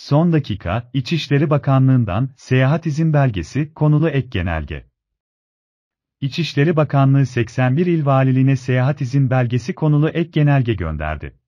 Son dakika, İçişleri Bakanlığı'ndan seyahat izin belgesi konulu ek genelge. İçişleri Bakanlığı 81 il valiliğine seyahat izin belgesi konulu ek genelge gönderdi.